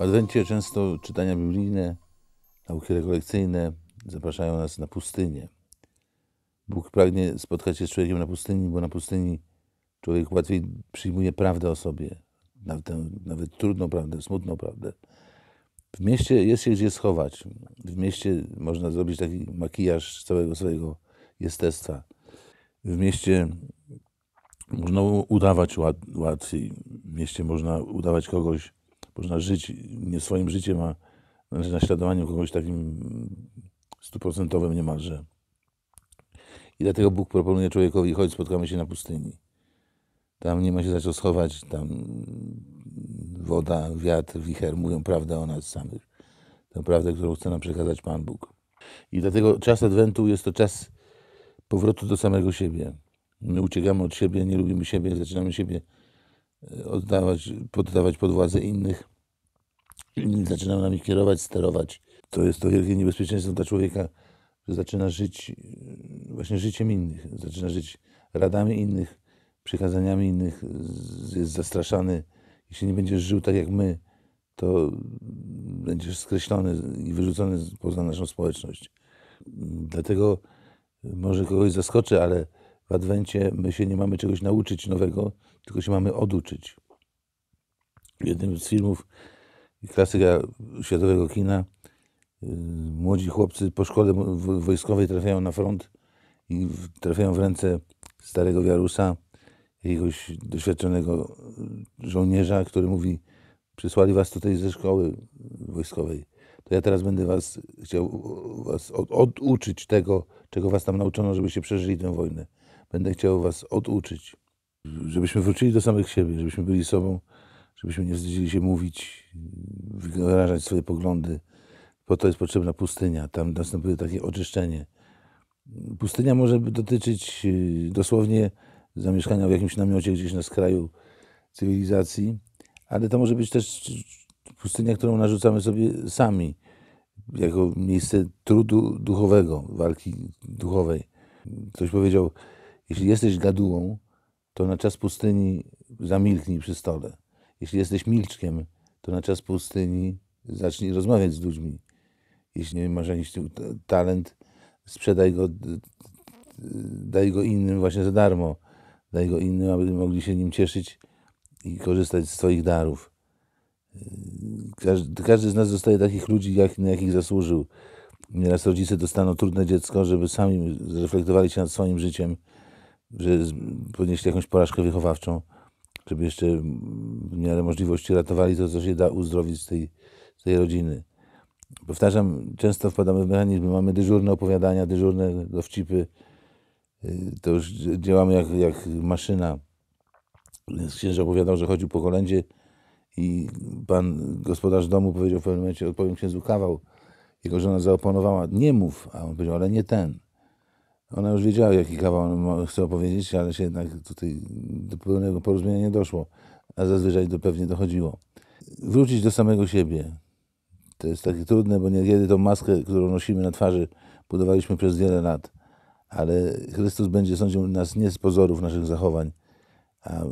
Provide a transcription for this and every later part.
W Adwencie często czytania biblijne, nauki rekolekcyjne zapraszają nas na pustynię. Bóg pragnie spotkać się z człowiekiem na pustyni, bo na pustyni człowiek łatwiej przyjmuje prawdę o sobie, nawet, nawet trudną prawdę, smutną prawdę. W mieście jest się gdzie schować. W mieście można zrobić taki makijaż całego swojego jestestwa. W mieście można udawać łatwiej. W mieście można udawać kogoś, można żyć nie swoim życiem, a naśladowaniem kogoś takim stuprocentowym niemalże. I dlatego Bóg proponuje człowiekowi, chodź, spotkamy się na pustyni. Tam nie ma się za co schować, tam woda, wiatr, wicher mówią prawdę o nas samych. Tę prawdę, którą chce nam przekazać Pan Bóg. I dlatego czas Adwentu jest to czas powrotu do samego siebie. My uciekamy od siebie, nie lubimy siebie, zaczynamy siebie e, oddawać, poddawać pod władzę innych inny zaczyna nami kierować, sterować. To jest to wielkie niebezpieczeństwo dla człowieka, że zaczyna żyć e, właśnie życiem innych, zaczyna żyć radami innych, przykazaniami innych, jest zastraszany. Jeśli nie będziesz żył tak jak my, to będziesz skreślony i wyrzucony poza naszą społeczność. Dlatego e, może kogoś zaskoczy, ale w Adwencie my się nie mamy czegoś nauczyć nowego, tylko się mamy oduczyć. Jednym z filmów klasyka światowego kina. Y, młodzi chłopcy po szkole wojskowej trafiają na front i trafiają w ręce starego wiarusa, jakiegoś doświadczonego y, żołnierza, który mówi, przysłali was tutaj ze szkoły wojskowej. To ja teraz będę was chciał was oduczyć tego, czego was tam nauczono, żebyście przeżyli tę wojnę. Będę chciał was oduczyć. Żebyśmy wrócili do samych siebie, żebyśmy byli sobą, żebyśmy nie wstydzili się mówić, wyrażać swoje poglądy. Po to jest potrzebna pustynia. Tam następuje takie oczyszczenie. Pustynia może dotyczyć y, dosłownie zamieszkania w jakimś namiocie gdzieś na skraju cywilizacji, ale to może być też pustynia, którą narzucamy sobie sami, jako miejsce trudu duchowego, walki duchowej. Ktoś powiedział, jeśli jesteś gadułą, to na czas pustyni zamilknij przy stole. Jeśli jesteś milczkiem, to na czas pustyni zacznij rozmawiać z ludźmi. Jeśli nie masz jakiś talent, sprzedaj go, daj go innym właśnie za darmo. Daj go innym, aby mogli się nim cieszyć i korzystać z Twoich darów. Każdy, każdy z nas dostaje takich ludzi, jak, na jakich zasłużył. Nieraz rodzice dostaną trudne dziecko, żeby sami zreflektowali się nad swoim życiem, że podnieśli jakąś porażkę wychowawczą żeby jeszcze w miarę możliwości ratowali to, co się da uzdrowić z tej, z tej rodziny. Powtarzam, często wpadamy w mechanizmy, mamy dyżurne opowiadania, dyżurne dowcipy, y, to już działamy jak, jak maszyna. Księż opowiadał, że chodził po kolędzie i pan gospodarz domu powiedział w pewnym momencie, odpowiem księdzu kawał. Jego żona zaoponowała, nie mów, a on powiedział, ale nie ten. Ona już wiedziała, jaki kawał chce opowiedzieć, ale się jednak tutaj do pełnego porozumienia nie doszło, a zazwyczaj do pewnie dochodziło. Wrócić do samego siebie. To jest takie trudne, bo niekiedy tą maskę, którą nosimy na twarzy, budowaliśmy przez wiele lat, ale Chrystus będzie sądził nas nie z pozorów naszych zachowań, a y,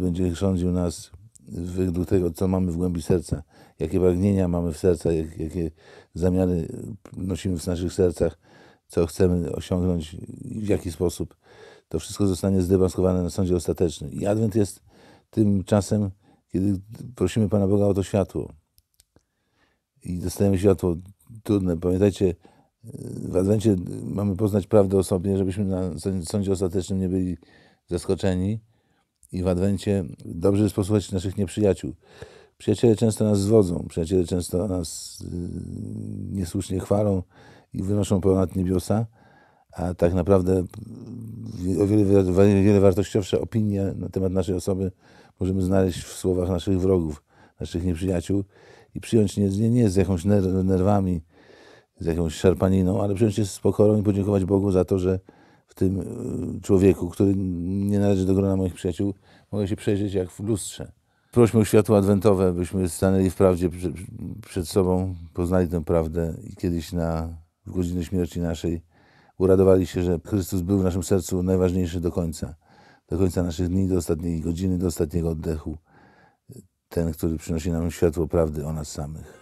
będzie sądził nas według tego, co mamy w głębi serca, jakie pragnienia mamy w sercach, jakie zamiary nosimy w naszych sercach co chcemy osiągnąć, w jaki sposób, to wszystko zostanie zdebaskowane na sądzie ostatecznym. I Adwent jest tym czasem, kiedy prosimy Pana Boga o to światło. I dostajemy światło trudne. Pamiętajcie, w Adwencie mamy poznać prawdę o sobie, żebyśmy na sądzie ostatecznym nie byli zaskoczeni. I w Adwencie dobrze jest posłuchać naszych nieprzyjaciół. Przyjaciele często nas zwodzą, przyjaciele często nas yy, niesłusznie chwalą, i wynoszą ponad niebiosa, a tak naprawdę o wiele, wiele wartościowsze opinie na temat naszej osoby możemy znaleźć w słowach naszych wrogów, naszych nieprzyjaciół i przyjąć nie, nie, nie z jakąś nerwami, z jakąś szarpaniną, ale przyjąć je z pokorą i podziękować Bogu za to, że w tym y, człowieku, który nie należy do grona moich przyjaciół, mogę się przejrzeć jak w lustrze. Prośmy o światło adwentowe, byśmy stanęli w prawdzie przed sobą, poznali tę prawdę i kiedyś na w godzinę śmierci naszej, uradowali się, że Chrystus był w naszym sercu najważniejszy do końca, do końca naszych dni, do ostatniej godziny, do ostatniego oddechu, ten, który przynosi nam światło prawdy o nas samych.